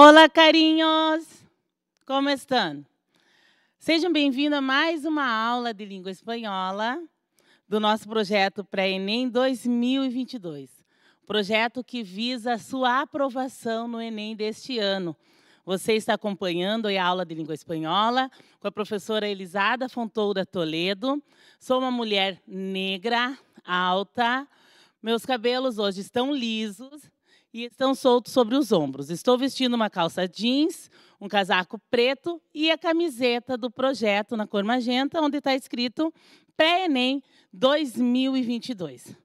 Olá, carinhos! Como estão? Sejam bem-vindos a mais uma aula de língua espanhola do nosso projeto Pré-ENEM 2022. Projeto que visa a sua aprovação no ENEM deste ano. Você está acompanhando a aula de língua espanhola com a professora Elisada Fontoura Toledo. Sou uma mulher negra, alta. Meus cabelos hoje estão lisos, e estão soltos sobre os ombros. Estou vestindo uma calça jeans, um casaco preto e a camiseta do projeto na cor magenta, onde está escrito Pré-ENEM 2022.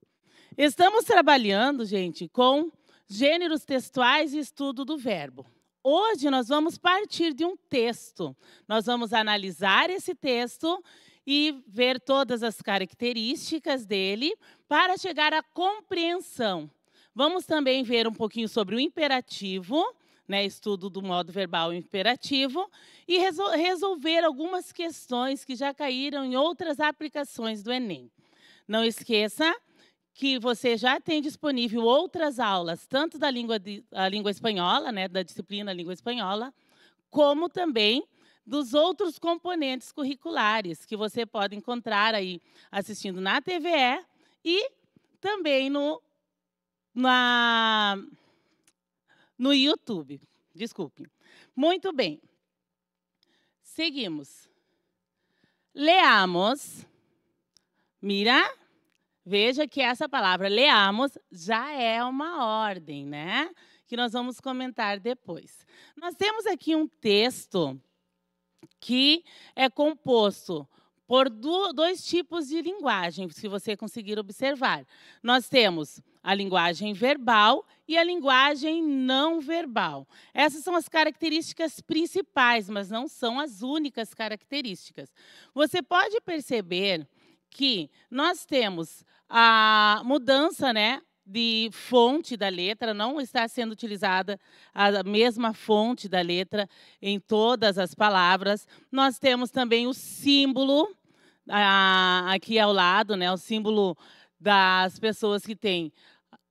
Estamos trabalhando, gente, com gêneros textuais e estudo do verbo. Hoje nós vamos partir de um texto. Nós vamos analisar esse texto e ver todas as características dele para chegar à compreensão Vamos também ver um pouquinho sobre o imperativo, né, estudo do modo verbal imperativo, e resol resolver algumas questões que já caíram em outras aplicações do Enem. Não esqueça que você já tem disponível outras aulas, tanto da língua, de, língua espanhola, né, da disciplina língua espanhola, como também dos outros componentes curriculares que você pode encontrar aí assistindo na TVE e também no na, no YouTube. Desculpe. Muito bem. Seguimos. Leamos. Mira, veja que essa palavra leamos já é uma ordem, né? Que nós vamos comentar depois. Nós temos aqui um texto que é composto por dois tipos de linguagem, se você conseguir observar. Nós temos a linguagem verbal e a linguagem não verbal. Essas são as características principais, mas não são as únicas características. Você pode perceber que nós temos a mudança, né? de fonte da letra, não está sendo utilizada a mesma fonte da letra em todas as palavras. Nós temos também o símbolo a, ah, aqui ao lado, né, o símbolo das pessoas que têm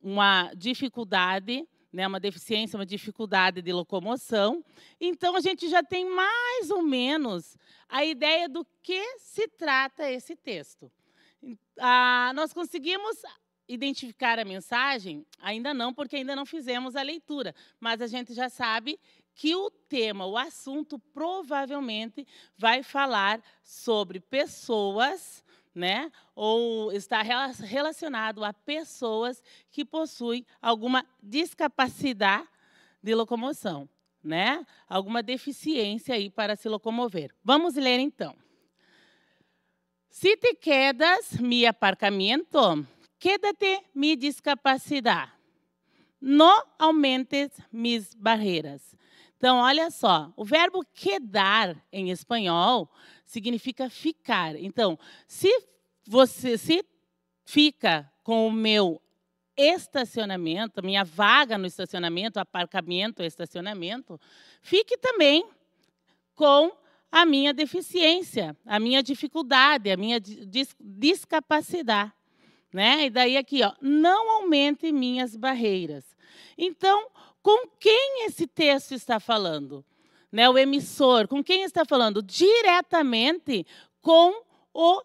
uma dificuldade, né, uma deficiência, uma dificuldade de locomoção. Então, a gente já tem mais ou menos a ideia do que se trata esse texto. Ah, nós conseguimos identificar a mensagem? Ainda não, porque ainda não fizemos a leitura, mas a gente já sabe que o tema, o assunto, provavelmente vai falar sobre pessoas né? Ou está relacionado a pessoas que possuem alguma discapacidade de locomoção, né? Alguma deficiência aí para se locomover. Vamos ler então. Se te quedas mi aparcamiento, quédate mi discapacidade. Não aumentes mis barreiras. Então, olha só, o verbo quedar em espanhol significa ficar. Então, se você se fica com o meu estacionamento, minha vaga no estacionamento, aparcamento, estacionamento, fique também com a minha deficiência, a minha dificuldade, a minha dis discapacidade. Né? E daí aqui, ó, não aumente minhas barreiras. Então, com quem esse texto está falando? né, o emissor, com quem está falando? Diretamente com o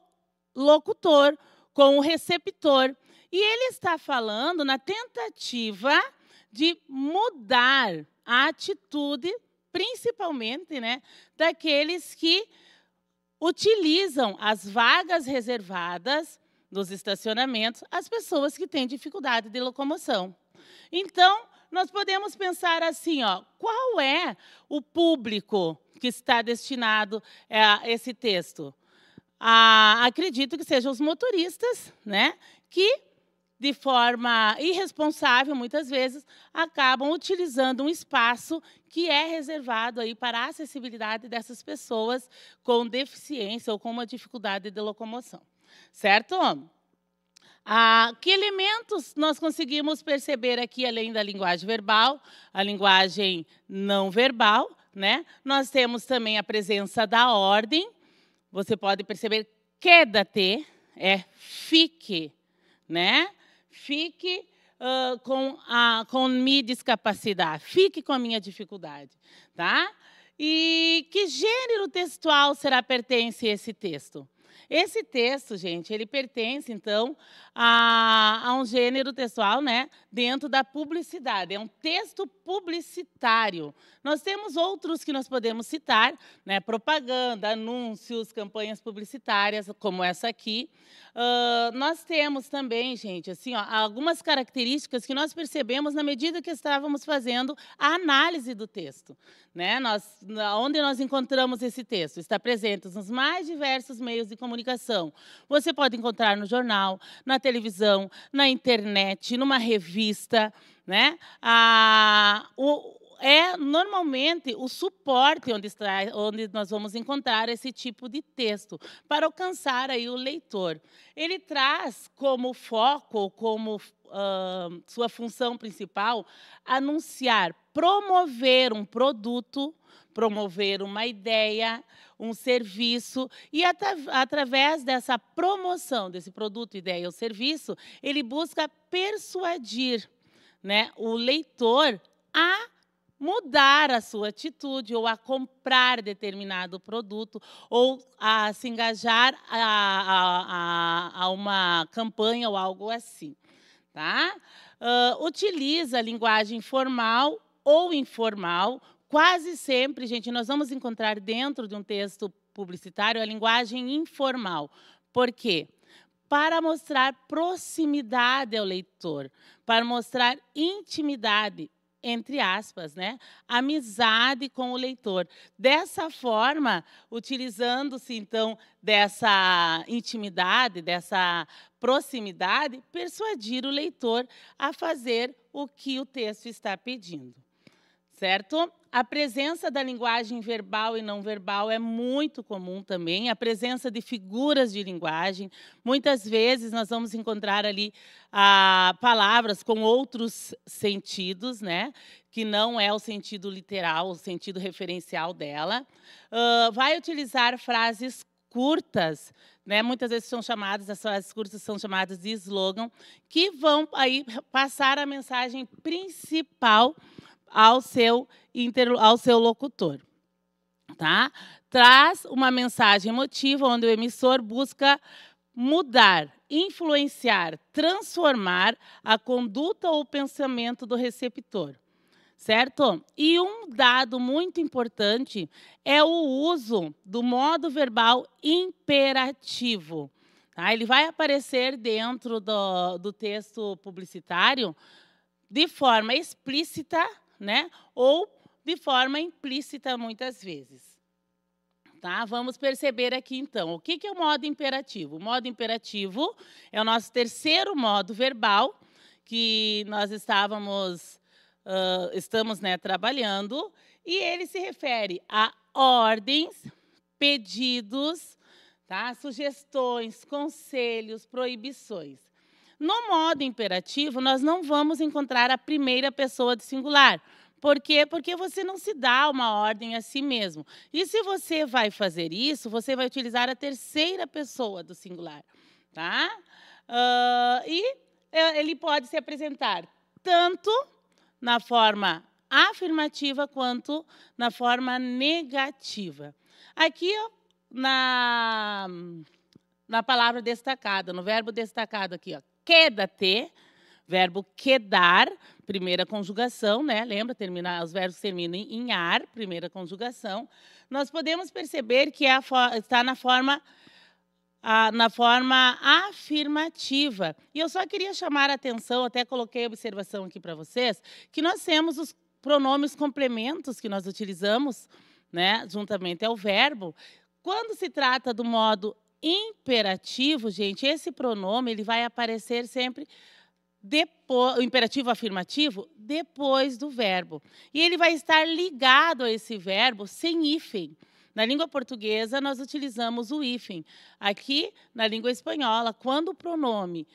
locutor, com o receptor. E ele está falando na tentativa de mudar a atitude, principalmente, né, daqueles que utilizam as vagas reservadas nos estacionamentos, as pessoas que têm dificuldade de locomoção. Então, nós podemos pensar assim, ó, qual é o público que está destinado a esse texto? Ah, acredito que sejam os motoristas, né, que de forma irresponsável, muitas vezes, acabam utilizando um espaço que é reservado aí para a acessibilidade dessas pessoas com deficiência ou com uma dificuldade de locomoção. Certo? Ah, que elementos nós conseguimos perceber aqui, além da linguagem verbal, a linguagem não verbal, né? Nós temos também a presença da ordem. Você pode perceber queda-te é fique, né? Fique uh, com a com minha discapacidade, fique com a minha dificuldade, tá? E que gênero textual será pertence esse texto? Esse texto, gente, ele pertence, então, a, a um gênero textual né, dentro da publicidade. É um texto publicitário. Nós temos outros que nós podemos citar, né, propaganda, anúncios, campanhas publicitárias, como essa aqui. Uh, nós temos também, gente, assim, ó, algumas características que nós percebemos na medida que estávamos fazendo a análise do texto. Né? Nós, onde nós encontramos esse texto? Está presente nos mais diversos meios de comunicação. Você pode encontrar no jornal, na televisão, na internet, numa revista, né? o, é normalmente o suporte onde, está, onde nós vamos encontrar esse tipo de texto para alcançar aí o leitor. Ele traz como foco, como uh, sua função principal, anunciar, promover um produto promover uma ideia, um serviço, e através dessa promoção desse produto, ideia ou serviço, ele busca persuadir né, o leitor a mudar a sua atitude ou a comprar determinado produto ou a se engajar a, a, a, a uma campanha ou algo assim. Tá? Uh, utiliza linguagem formal ou informal Quase sempre, gente, nós vamos encontrar dentro de um texto publicitário a linguagem informal. Por quê? Para mostrar proximidade ao leitor, para mostrar intimidade, entre aspas, né? Amizade com o leitor. Dessa forma, utilizando-se então dessa intimidade, dessa proximidade, persuadir o leitor a fazer o que o texto está pedindo certo? A presença da linguagem verbal e não verbal é muito comum também, a presença de figuras de linguagem. Muitas vezes nós vamos encontrar ali ah, palavras com outros sentidos, né? que não é o sentido literal, o sentido referencial dela. Uh, vai utilizar frases curtas, né? Muitas vezes são chamadas, as frases curtas são chamadas de slogan, que vão aí passar a mensagem principal ao seu, inter ao seu locutor. Tá? Traz uma mensagem emotiva onde o emissor busca mudar, influenciar, transformar a conduta ou pensamento do receptor. Certo? E um dado muito importante é o uso do modo verbal imperativo. Tá? Ele vai aparecer dentro do, do texto publicitário de forma explícita né? Ou de forma implícita muitas vezes. Tá? Vamos perceber aqui então o que é o modo imperativo. O modo imperativo é o nosso terceiro modo verbal que nós estávamos uh, estamos né, trabalhando e ele se refere a ordens, pedidos, tá? sugestões, conselhos, proibições. No modo imperativo, nós não vamos encontrar a primeira pessoa do singular. Por quê? Porque você não se dá uma ordem a si mesmo. E se você vai fazer isso, você vai utilizar a terceira pessoa do singular. Tá? Uh, e é, ele pode se apresentar tanto na forma afirmativa quanto na forma negativa. Aqui, na, na palavra destacada, no verbo destacado aqui, ó, queda ter verbo quedar, primeira conjugação, né? Lembra, termina, os verbos terminam em ar, primeira conjugação. Nós podemos perceber que é está na forma a, na forma afirmativa. E eu só queria chamar a atenção, até coloquei a observação aqui para vocês, que nós temos os pronomes complementos que nós utilizamos, né, juntamente ao verbo, quando se trata do modo imperativo, gente, esse pronome ele vai aparecer sempre depois, o imperativo afirmativo depois do verbo. E ele vai estar ligado a esse verbo sem hífen. Na língua portuguesa, nós utilizamos o hífen. Aqui, na língua espanhola, quando o pronome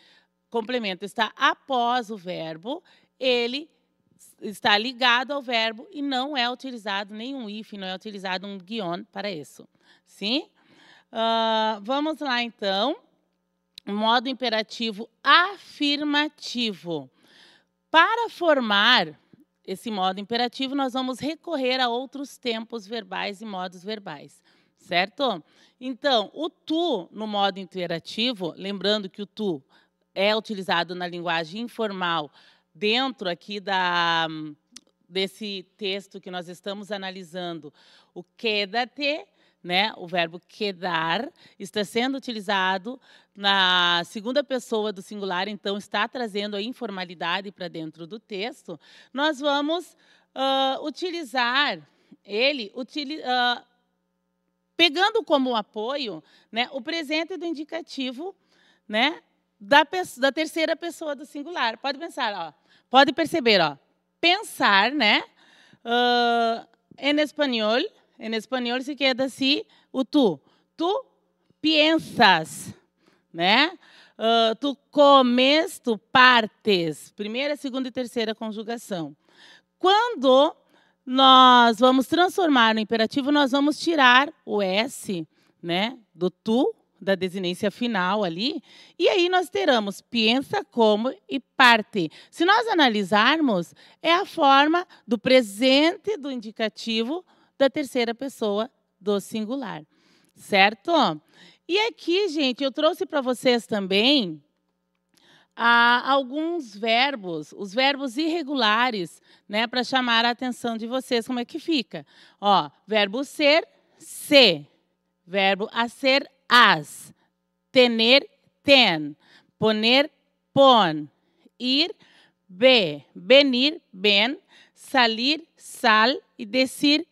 complemento está após o verbo, ele está ligado ao verbo e não é utilizado nenhum hífen, não é utilizado um guion para isso. Sim? Uh, vamos lá, então. Modo imperativo afirmativo. Para formar esse modo imperativo, nós vamos recorrer a outros tempos verbais e modos verbais, certo? Então, o tu no modo imperativo, lembrando que o tu é utilizado na linguagem informal dentro aqui da desse texto que nós estamos analisando, o quédate né? O verbo quedar está sendo utilizado na segunda pessoa do singular, então está trazendo a informalidade para dentro do texto. Nós vamos uh, utilizar ele utili uh, pegando como apoio, né, o presente do indicativo, né, da, da terceira pessoa do singular. Pode pensar, ó, pode perceber, ó, pensar, né, uh, em espanhol En espanhol se queda assim o tu. Tu piensas, né? Uh, tu comes, tu partes. Primeira, segunda e terceira conjugação. Quando nós vamos transformar no imperativo, nós vamos tirar o S né, do tu, da desinência final ali, e aí nós teremos pensa como e parte. Se nós analisarmos, é a forma do presente do indicativo da terceira pessoa do singular. Certo? E aqui, gente, eu trouxe para vocês também ah, alguns verbos, os verbos irregulares, né, para chamar a atenção de vocês, como é que fica? Ó, verbo ser, se. Verbo a ser, as. Tener, ten. Poner, pon. Ir, be. Venir, ben. Salir, sal. E descer,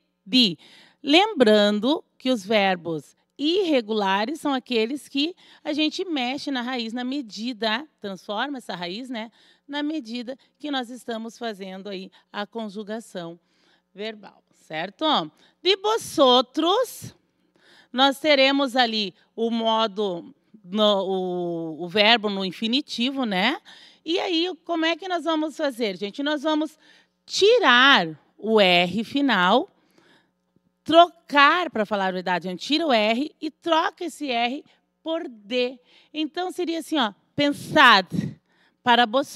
Lembrando que os verbos irregulares são aqueles que a gente mexe na raiz na medida, transforma essa raiz, né, na medida que nós estamos fazendo aí a conjugação verbal, certo? De vosotros, nós teremos ali o modo no, o, o verbo no infinitivo, né? E aí, como é que nós vamos fazer, gente? Nós vamos tirar o R final trocar para falar a verdade. A né, gente tira o R e troca esse R por D. Então seria assim, ó, pensad para vós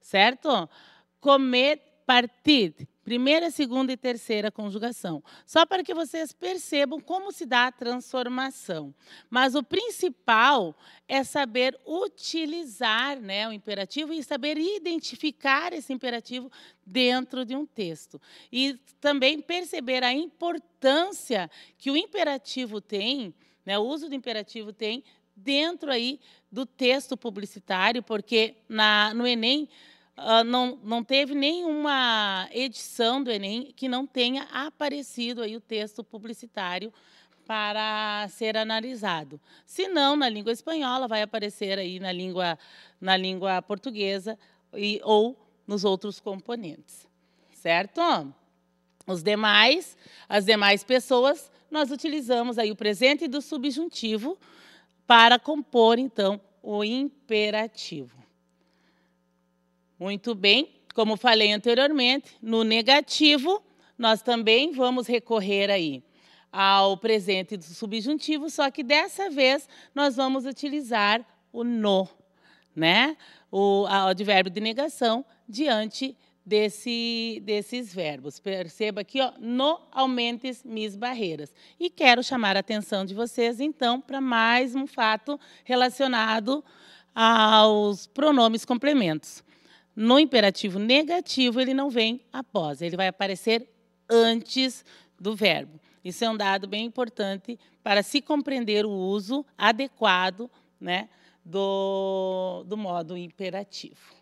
certo? Comed, partid. Primeira, segunda e terceira conjugação. Só para que vocês percebam como se dá a transformação. Mas o principal é saber utilizar né, o imperativo e saber identificar esse imperativo dentro de um texto. E também perceber a importância que o imperativo tem, né, o uso do imperativo tem dentro aí do texto publicitário, porque na, no Enem não, não teve nenhuma edição do Enem que não tenha aparecido aí o texto publicitário para ser analisado. Se não, na língua espanhola, vai aparecer aí na língua, na língua portuguesa e, ou nos outros componentes. Certo? Os demais, as demais pessoas, nós utilizamos aí o presente do subjuntivo para compor, então, o imperativo. Muito bem, como falei anteriormente, no negativo, nós também vamos recorrer aí ao presente do subjuntivo, só que dessa vez nós vamos utilizar o no, né? O advérbio de negação diante desse, desses verbos. Perceba aqui, ó, no aumentes mis barreiras. E quero chamar a atenção de vocês, então, para mais um fato relacionado aos pronomes complementos. No imperativo negativo, ele não vem após, ele vai aparecer antes do verbo. Isso é um dado bem importante para se compreender o uso adequado né, do, do modo imperativo.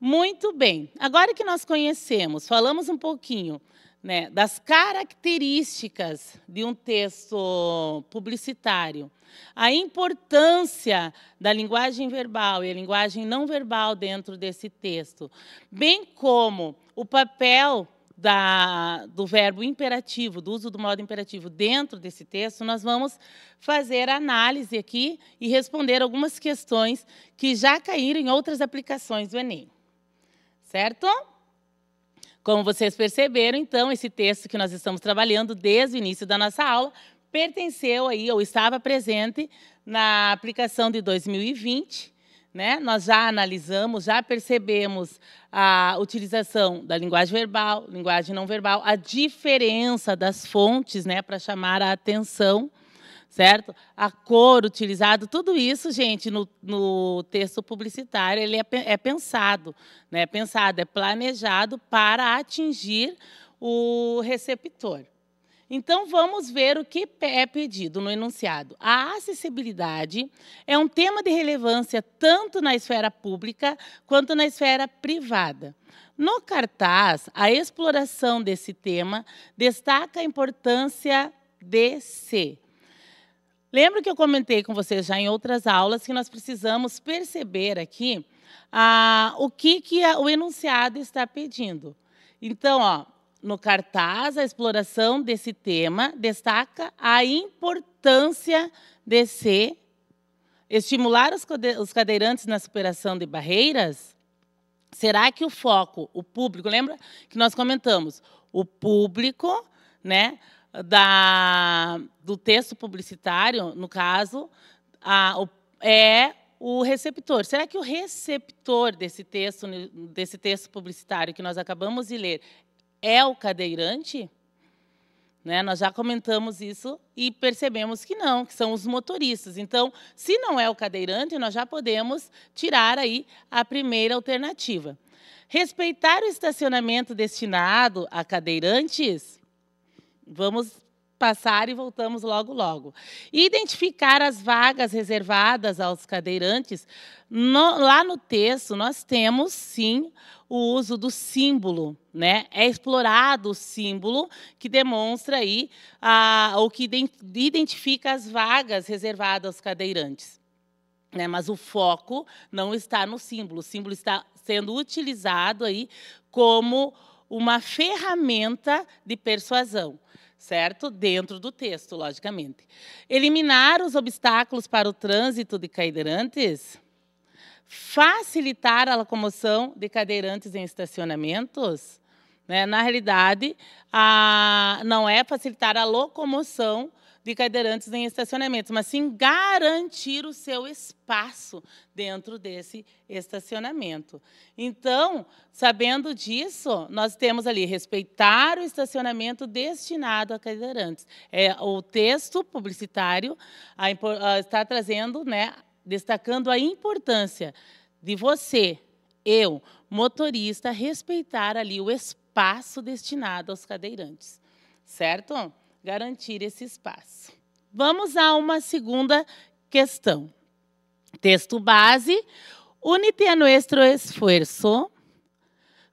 Muito bem, agora que nós conhecemos, falamos um pouquinho né, das características de um texto publicitário, a importância da linguagem verbal e a linguagem não verbal dentro desse texto, bem como o papel da, do verbo imperativo, do uso do modo imperativo dentro desse texto, nós vamos fazer análise aqui e responder algumas questões que já caíram em outras aplicações do Enem. Certo? Como vocês perceberam, então, esse texto que nós estamos trabalhando desde o início da nossa aula pertenceu aí, ou estava presente na aplicação de 2020. Né? Nós já analisamos, já percebemos a utilização da linguagem verbal, linguagem não verbal, a diferença das fontes né, para chamar a atenção certo? A cor utilizada, tudo isso, gente, no, no texto publicitário, ele é, é pensado, né? É pensado, é planejado para atingir o receptor. Então, vamos ver o que é pedido no enunciado. A acessibilidade é um tema de relevância tanto na esfera pública quanto na esfera privada. No cartaz, a exploração desse tema destaca a importância de ser. Lembra que eu comentei com vocês já em outras aulas que nós precisamos perceber aqui ah, o que, que o enunciado está pedindo. Então, ó, no cartaz, a exploração desse tema destaca a importância de se estimular os cadeirantes na superação de barreiras. Será que o foco, o público, lembra que nós comentamos, o público, né? da, do texto publicitário, no caso, a, o, é o receptor. Será que o receptor desse texto, desse texto publicitário que nós acabamos de ler é o cadeirante? Né? Nós já comentamos isso e percebemos que não, que são os motoristas. Então, se não é o cadeirante, nós já podemos tirar aí a primeira alternativa. Respeitar o estacionamento destinado a cadeirantes Vamos passar e voltamos logo, logo. identificar as vagas reservadas aos cadeirantes, no, lá no texto nós temos, sim, o uso do símbolo. Né? É explorado o símbolo que demonstra aí, a, ou que identifica as vagas reservadas aos cadeirantes. Né? Mas o foco não está no símbolo. O símbolo está sendo utilizado aí como uma ferramenta de persuasão certo? Dentro do texto, logicamente. Eliminar os obstáculos para o trânsito de cadeirantes. Facilitar a locomoção de cadeirantes em estacionamentos. Né? Na realidade, a... não é facilitar a locomoção de cadeirantes em estacionamentos, mas sim garantir o seu espaço dentro desse estacionamento. Então, sabendo disso, nós temos ali respeitar o estacionamento destinado a cadeirantes. É, o texto publicitário a, a, está trazendo, né, destacando a importância de você, eu, motorista, respeitar ali o espaço destinado aos cadeirantes. Certo? garantir esse espaço. Vamos a uma segunda questão. Texto base. Unite a nuestro esforço.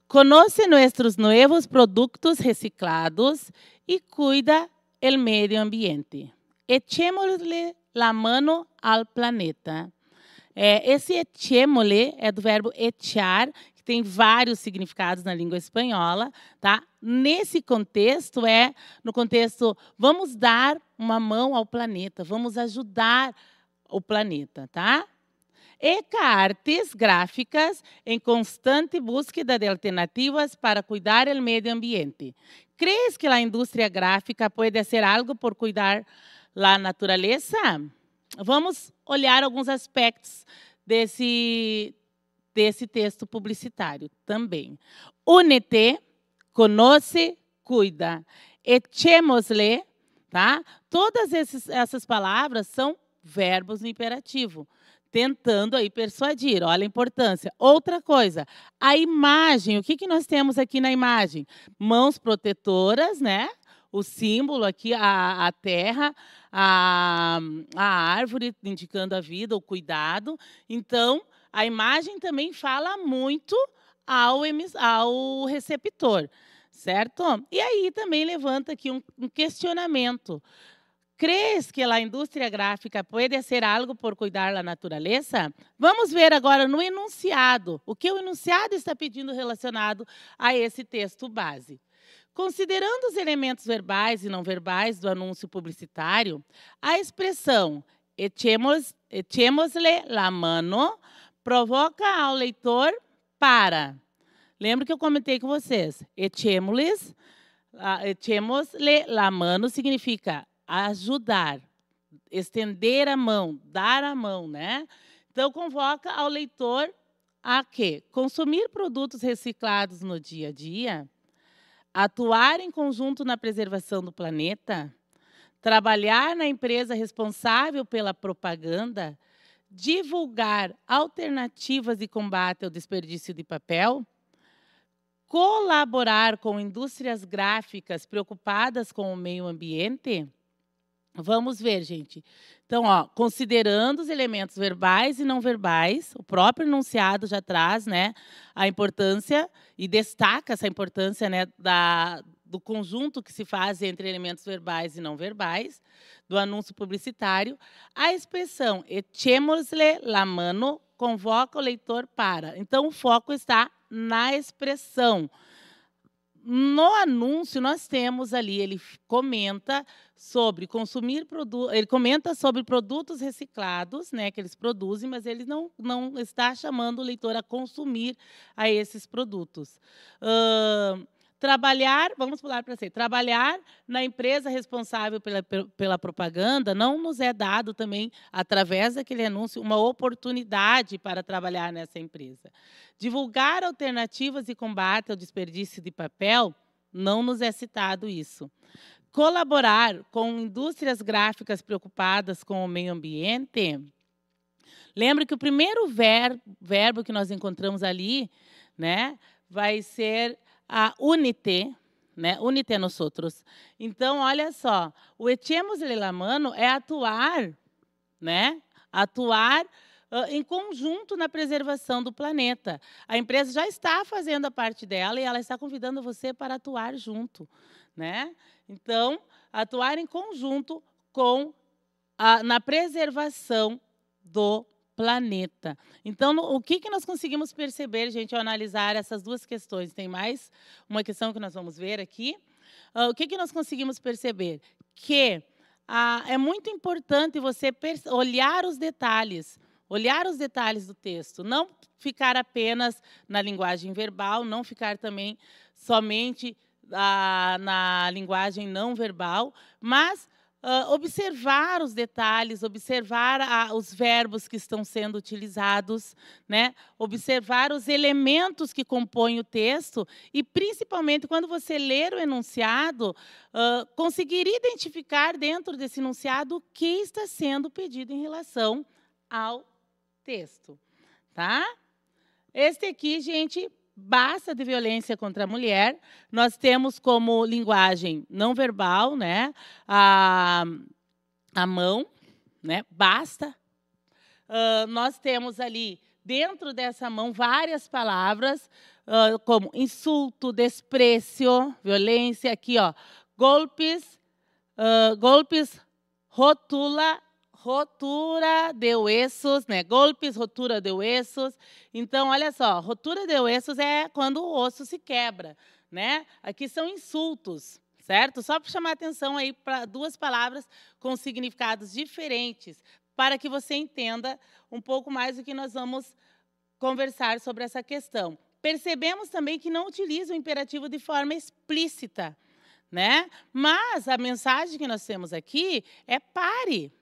Conoce nuestros novos produtos reciclados e cuida el medio ambiente. Echémosle la mano al planeta. É, eh, esse echémole é do verbo echar, tem vários significados na língua espanhola, tá? Nesse contexto é no contexto vamos dar uma mão ao planeta, vamos ajudar o planeta, tá? e gráficas em constante búsqueda de alternativas para cuidar do meio ambiente. ¿Crees que a indústria gráfica pode ser algo por cuidar da natureza? Vamos olhar alguns aspectos desse desse texto publicitário também. Unete, conoce, cuida. Echemos-le, tá? Todas esses, essas palavras são verbos no imperativo, tentando aí persuadir, olha a importância. Outra coisa, a imagem, o que, que nós temos aqui na imagem? Mãos protetoras, né? O símbolo aqui, a, a terra, a, a árvore indicando a vida, o cuidado. Então, a imagem também fala muito ao, ao receptor, certo? E aí também levanta aqui um, um questionamento. Crees que a indústria gráfica pode ser algo por cuidar da natureza? Vamos ver agora no enunciado o que o enunciado está pedindo relacionado a esse texto base. Considerando os elementos verbais e não verbais do anúncio publicitário, a expressão echemos, le la mano provoca ao leitor para. Lembra que eu comentei com vocês? Echemos, echemos-le la mano significa ajudar, estender a mão, dar a mão, né? Então convoca ao leitor a quê? Consumir produtos reciclados no dia a dia, atuar em conjunto na preservação do planeta, trabalhar na empresa responsável pela propaganda divulgar alternativas de combate ao desperdício de papel, colaborar com indústrias gráficas preocupadas com o meio ambiente? Vamos ver, gente. Então, ó, considerando os elementos verbais e não verbais, o próprio enunciado já traz né, a importância e destaca essa importância né, da, do conjunto que se faz entre elementos verbais e não verbais, do anúncio publicitário, a expressão echémosle la mano convoca o leitor para. Então, o foco está na expressão. No anúncio, nós temos ali, ele comenta sobre consumir produtos, ele comenta sobre produtos reciclados, né, que eles produzem, mas ele não, não está chamando o leitor a consumir a esses produtos. Uh, Trabalhar, vamos pular para ser, trabalhar na empresa responsável pela, pela propaganda não nos é dado também, através daquele anúncio, uma oportunidade para trabalhar nessa empresa. Divulgar alternativas e combate ao desperdício de papel, não nos é citado isso. Colaborar com indústrias gráficas preocupadas com o meio ambiente, Lembra que o primeiro verbo, verbo que nós encontramos ali, né, vai ser a unité, né? Unité nos outros. Então, olha só, o echemos-lhe é atuar, né? Atuar uh, em conjunto na preservação do planeta. A empresa já está fazendo a parte dela e ela está convidando você para atuar junto, né? Então, atuar em conjunto com a, na preservação do planeta planeta. Então, o que, que nós conseguimos perceber, gente, ao analisar essas duas questões? Tem mais uma questão que nós vamos ver aqui. Uh, o que, que nós conseguimos perceber? Que ah, é muito importante você olhar os detalhes, olhar os detalhes do texto, não ficar apenas na linguagem verbal, não ficar também somente ah, na linguagem não verbal, mas uh, observar os detalhes, observar a, os verbos que estão sendo utilizados, né? observar os elementos que compõem o texto e, principalmente, quando você ler o enunciado, uh, conseguir identificar dentro desse enunciado o que está sendo pedido em relação ao texto. Tá? Este aqui, gente, basta de violência contra a mulher. Nós temos como linguagem não verbal, né? A, a mão, né? Basta. Uh, nós temos ali dentro dessa mão várias palavras uh, como insulto, desprezo, violência aqui, ó, golpes, uh, golpes, rotula rotura de huesos, né? Golpes, rotura de huesos. Então, olha só, rotura de huesos é quando o osso se quebra, né? Aqui são insultos, certo? Só para chamar atenção aí para duas palavras com significados diferentes, para que você entenda um pouco mais o que nós vamos conversar sobre essa questão. Percebemos também que não utiliza o imperativo de forma explícita, né? Mas a mensagem que nós temos aqui é pare,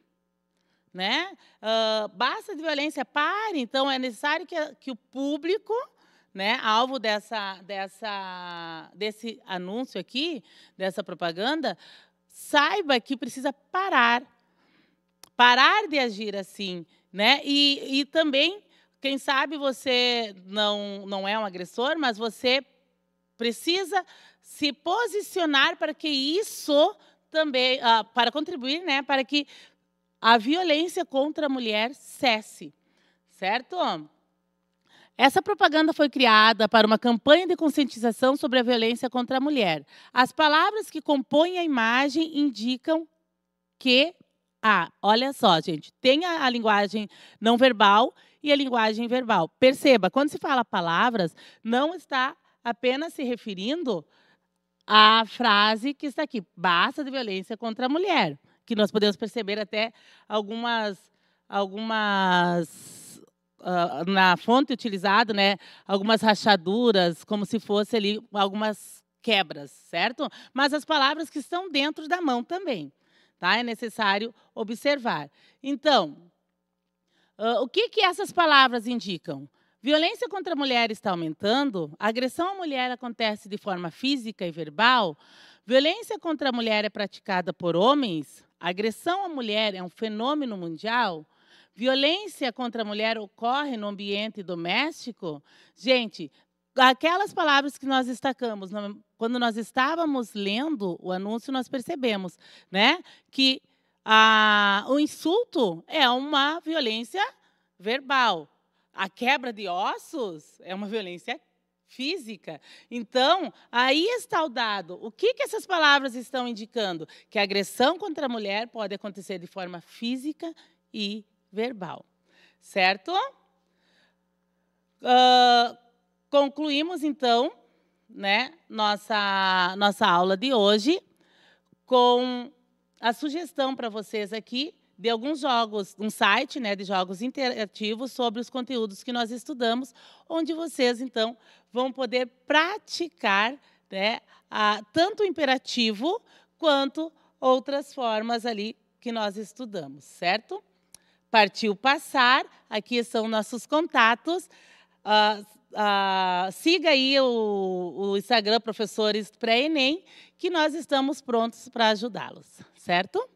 né? Uh, basta de violência, pare. Então, é necessário que, que o público, né, alvo dessa, dessa, desse anúncio aqui, dessa propaganda, saiba que precisa parar. Parar de agir assim. Né? E, e também, quem sabe você não, não é um agressor, mas você precisa se posicionar para que isso também, uh, para contribuir, né, para que a violência contra a mulher cesse, certo? Essa propaganda foi criada para uma campanha de conscientização sobre a violência contra a mulher. As palavras que compõem a imagem indicam que. Ah, olha só, gente, tem a, a linguagem não verbal e a linguagem verbal. Perceba, quando se fala palavras, não está apenas se referindo à frase que está aqui, basta de violência contra a mulher que nós podemos perceber até algumas algumas ah, na fonte utilizada, né, algumas rachaduras, como se fosse ali algumas quebras, certo? Mas as palavras que estão dentro da mão também, tá? É necessário observar. Então, ah, o que que essas palavras indicam? Violência contra a mulher está aumentando, a agressão à mulher acontece de forma física e verbal, violência contra a mulher é praticada por homens, agressão à mulher é um fenômeno mundial? Violência contra a mulher ocorre no ambiente doméstico? Gente, aquelas palavras que nós destacamos, quando nós estávamos lendo o anúncio, nós percebemos né, que a, o insulto é uma violência verbal. A quebra de ossos é uma violência física. Então, aí está o dado. O que, que essas palavras estão indicando? Que a agressão contra a mulher pode acontecer de forma física e verbal. Certo? Uh, concluímos, então, né, nossa, nossa aula de hoje com a sugestão para vocês aqui de alguns jogos, um site né, de jogos interativos sobre os conteúdos que nós estudamos, onde vocês, então, vão poder praticar né, a, tanto o imperativo quanto outras formas ali que nós estudamos, certo? Partiu passar, aqui são nossos contatos. Uh, Uh, siga aí o, o Instagram Professores Pré-Enem, que nós estamos prontos para ajudá-los, certo?